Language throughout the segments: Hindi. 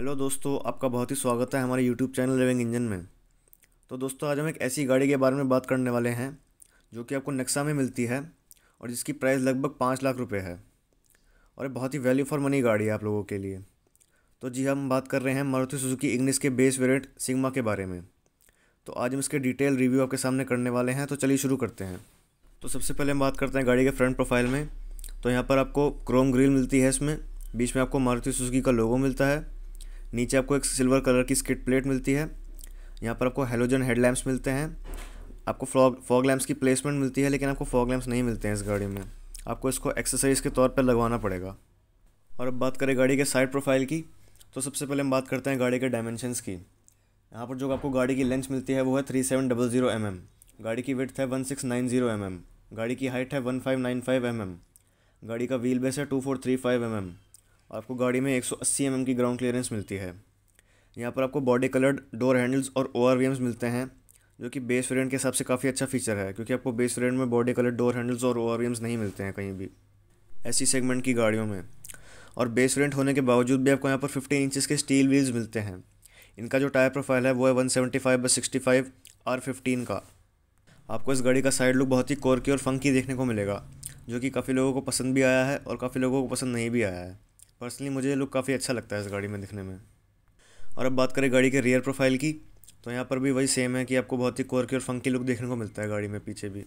हेलो दोस्तों आपका बहुत ही स्वागत है हमारे यूट्यूब चैनल लिविंग इंजन में तो दोस्तों आज हम एक ऐसी गाड़ी के बारे में बात करने वाले हैं जो कि आपको नक्सा में मिलती है और जिसकी प्राइस लगभग पाँच लाख रुपए है और ये बहुत ही वैल्यू फॉर मनी गाड़ी है आप लोगों के लिए तो जी हम बात कर रहे हैं मारुति सुजुकी इग्निस के बेस वेरेट सिगमा के बारे में तो आज हम इसके डिटेल रिव्यू आपके सामने करने वाले हैं तो चलिए शुरू करते हैं तो सबसे पहले हम बात करते हैं गाड़ी के फ्रंट प्रोफाइल में तो यहाँ पर आपको क्रोम ग्रिल मिलती है इसमें बीच में आपको मारुति सुजुकी का लोगो मिलता है नीचे आपको एक सिल्वर कलर की स्किट प्लेट मिलती है यहाँ पर आपको हेलोजन हेडलैम्प्स मिलते हैं आपको फॉग फॉग लैम्प्स की प्लेसमेंट मिलती है लेकिन आपको फॉग लैम्प्स नहीं मिलते हैं इस गाड़ी में आपको इसको एक्सेसरीज़ के तौर पर लगवाना पड़ेगा और अब बात करें गाड़ी के साइड प्रोफाइल की तो सबसे पहले हम बात करते हैं गाड़ी के डायमेंशनस की यहाँ पर जो आपको गाड़ी की लेंथ मिलती है वो है three seven double zero M M गाड़ी की विथ है one six nine zero M M गाड़ी की हाइट है one five nine five M M गाड़ी का व्हील बेस है two four three five M M आपको गाड़ी में 180 सौ mm की ग्राउंड क्लियरेंस मिलती है यहाँ पर आपको बॉडी कलर्ड डोर हैंडल्स और ओ आर मिलते हैं जो कि बेस वेरियंट के हिसाब से काफ़ी अच्छा फीचर है क्योंकि आपको बेस वेरियंट में बॉडी कलर डोर हैंडल्स और ओ आर नहीं मिलते हैं कहीं भी ऐसी सेगमेंट की गाड़ियों में और बेस वेरियंट होने के बावजूद भी आपको यहाँ पर फिफ्टी इंचज़ के स्टील व्हील्स मिलते हैं इनका जो टायर प्रोफाइल है वो है one seventy five by sixty five R fifteen का आपको इस गाड़ी का साइड लुक बहुत ही कोर की और फंकी देखने को मिलेगा जो कि काफ़ी लोगों को पसंद भी आया है और काफ़ी लोगों को पसंद नहीं भी आया है पर्सनली मुझे ये लुक काफ़ी अच्छा लगता है इस गाड़ी में दिखने में और अब बात करें गाड़ी के रियर प्रोफाइल की तो यहाँ पर भी वही सेम है कि आपको बहुत ही कोर की और फंकी लुक देखने को मिलता है गाड़ी में पीछे भी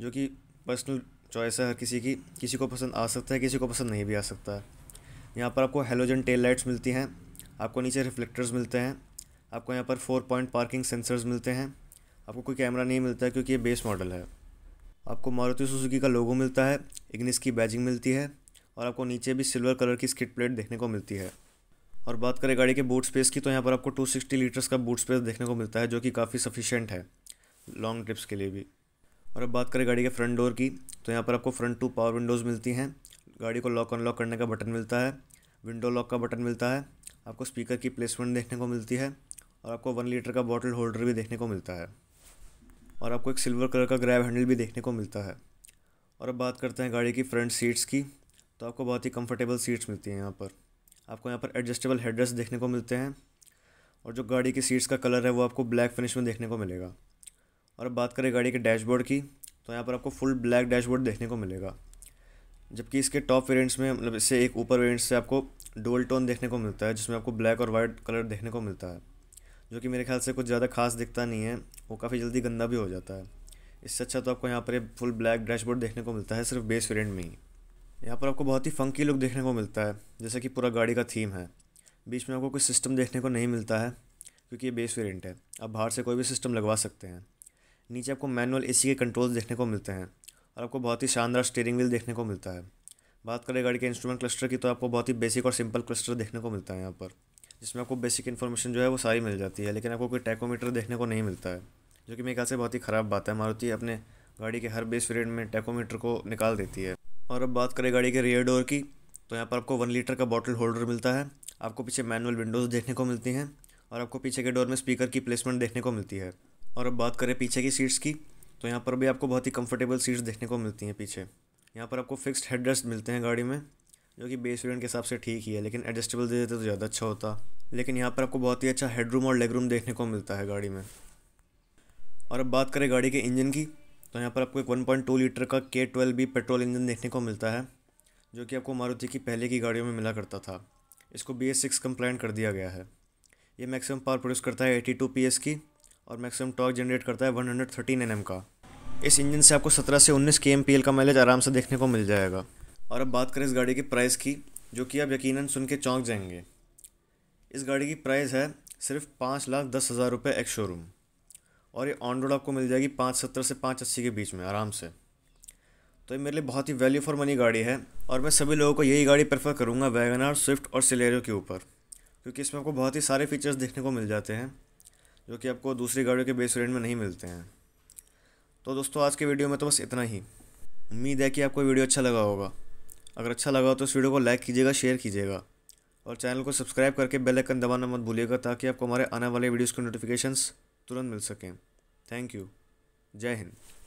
जो कि पर्सनल चॉइस है हर किसी की किसी को पसंद आ सकता है किसी को पसंद नहीं भी आ सकता है यहाँ पर आपको हेलोजन टेल लाइट्स मिलती हैं आपको नीचे रिफ्लेक्टर्स मिलते हैं आपको यहाँ पर फोर पॉइंट पार्किंग सेंसर्स मिलते हैं आपको कोई कैमरा नहीं मिलता है क्योंकि ये बेस मॉडल है आपको मारुति सुजुकी का लोगो मिलता है इग्निस की बैजिंग मिलती है और आपको नीचे भी सिल्वर कलर की स्किट प्लेट देखने को मिलती है और बात करें गाड़ी के बूट स्पेस की तो यहाँ पर आपको 260 लीटर्स का बूट स्पेस देखने को मिलता है जो कि काफ़ी सफिशेंट है लॉन्ग ट्रिप्स के लिए भी और अब बात करें गाड़ी के फ्रंट डोर की तो यहाँ पर आपको फ्रंट टू पावर विंडोज़ मिलती हैं गाड़ी को लॉक अनलॉक करने का बटन मिलता है विंडो लॉक का बटन मिलता है आपको स्पीकर की प्लेसमेंट देखने को मिलती है और आपको वन लीटर का बॉटल होल्डर भी देखने को मिलता है और आपको एक सिल्वर कलर का ग्रैब हैंडल भी देखने को मिलता है और अब बात करते हैं गाड़ी की फ्रंट सीट्स की तो आपको बहुत ही कंफर्टेबल सीट्स मिलती हैं यहाँ पर आपको यहाँ पर एडजस्टेबल हेडरेस्ट देखने को मिलते हैं और जो गाड़ी की सीट्स का कलर है वो आपको ब्लैक फिनिश में देखने को मिलेगा और अब बात करें गाड़ी के डैशबोर्ड की तो यहाँ पर आपको फुल ब्लैक डैशबोर्ड देखने को मिलेगा जबकि इसके टॉप वेरियंट्स में मतलब इससे एक ऊपर वेरियंट्स से आपको डोल टोन देखने को मिलता है जिसमें आपको ब्लैक और वाइट कलर देखने को मिलता है जो कि मेरे ख्याल से कुछ ज़्यादा खास दिखता नहीं है वो काफ़ी जल्दी गंदा भी हो जाता है इससे अच्छा तो आपको यहाँ पर फुल ब्लैक डैशबोर्ड देखने को मिलता है सिर्फ बेस वेरियंट में ही यहाँ पर आपको बहुत ही फ़ंकी लुक देखने को मिलता है जैसे कि पूरा गाड़ी का थीम है बीच में आपको कोई सिस्टम देखने को नहीं मिलता है क्योंकि ये बेस वेरिएंट है आप बाहर से कोई भी सिस्टम लगवा सकते हैं नीचे आपको मैनुअल एसी के कंट्रोल्स देखने को मिलते हैं और आपको बहुत ही शानदार स्टीयरिंग व्हील देखने को मिलता है बात करें गाड़ी के इंस्ट्रूमेंट क्लस्टर की तो आपको बहुत ही बेसिक और सिंपल क्लस्टर देखने को मिलता है यहाँ पर जिसमें आपको बेसिक इन्फॉर्मेशन जो है वो सारी मिल जाती है लेकिन आपको कोई टैकोमीटर देखने को नहीं मिलता है जो कि मेरे ख्याल से बहुत ही ख़राब बात है मारुति अपने गाड़ी के हर बेस वेरिएंट में टैकोमीटर को निकाल देती है और अब बात करें गाड़ी के रियर डोर की तो यहाँ पर आपको वन लीटर का बॉटल होल्डर मिलता है आपको पीछे मैनुअल विंडोज़ देखने को मिलती हैं और आपको पीछे के डोर में स्पीकर की प्लेसमेंट देखने को मिलती है और अब बात करें पीछे की सीट्स की तो यहाँ पर भी आपको बहुत ही कंफर्टेबल सीट्स देखने को मिलती हैं पीछे यहाँ पर आपको फिक्स्ड हेड रेस्ट मिलते हैं गाड़ी में जो कि बेस वेरियंट के हिसाब से ठीक ही है लेकिन एडजस्टेबल दे देते तो ज़्यादा अच्छा होता लेकिन यहाँ पर आपको बहुत ही अच्छा हेडरूम और लेगरूम देखने को मिलता है गाड़ी में और अब बात करें गाड़ी के इंजन की तो यहाँ पर आपको एक वन पॉइंट टू लीटर का के ट्वेल्व बी पेट्रोल इंजन देखने को मिलता है जो कि आपको मारुति की पहले की गाड़ियों में मिला करता था इसको बी एस सिक्स कंप्लाइंट कर दिया गया है ये मैक्सिमम पावर प्रोड्यूस करता है एटी टू पी एस की और मैक्सिमम टॉर्क जनरेट करता है one hundred thirteen N M का इस इंजन से आपको सत्रह से उन्नीस के एम पी एल का माइलेज आराम से देखने को मिल जाएगा और अब बात करें इस गाड़ी की प्राइस की जो कि आप यकीन सुन के चौंक जाएंगे इस गाड़ी की प्राइस है सिर्फ पाँच लाख दस हज़ार रुपये एक्स शोरूम और ये ऑन रोड आपको मिल जाएगी पाँच सत्तर से पाँच अस्सी के बीच में आराम से तो ये मेरे लिए बहुत ही वैल्यू फॉर मनी गाड़ी है और मैं सभी लोगों को यही गाड़ी प्रेफर करूँगा वैगन आर स्विफ्ट और सिलेरियो के ऊपर क्योंकि इसमें आपको बहुत ही सारे फीचर्स देखने को मिल जाते हैं जो कि आपको दूसरी गाड़ियों के बेस रेंट में नहीं मिलते हैं तो दोस्तों आज के वीडियो में तो बस इतना ही उम्मीद है कि आपको वीडियो अच्छा लगा होगा अगर अच्छा लगा हो तो इस वीडियो को लाइक कीजिएगा शेयर कीजिएगा और चैनल को सब्सक्राइब करके बेल आइकन दबाना मत भूलिएगा ताकि आपको हमारे आने वाले वीडियोस के नोटिफिकेशंस तुरंत मिल सकें थैंक यू जय हिंद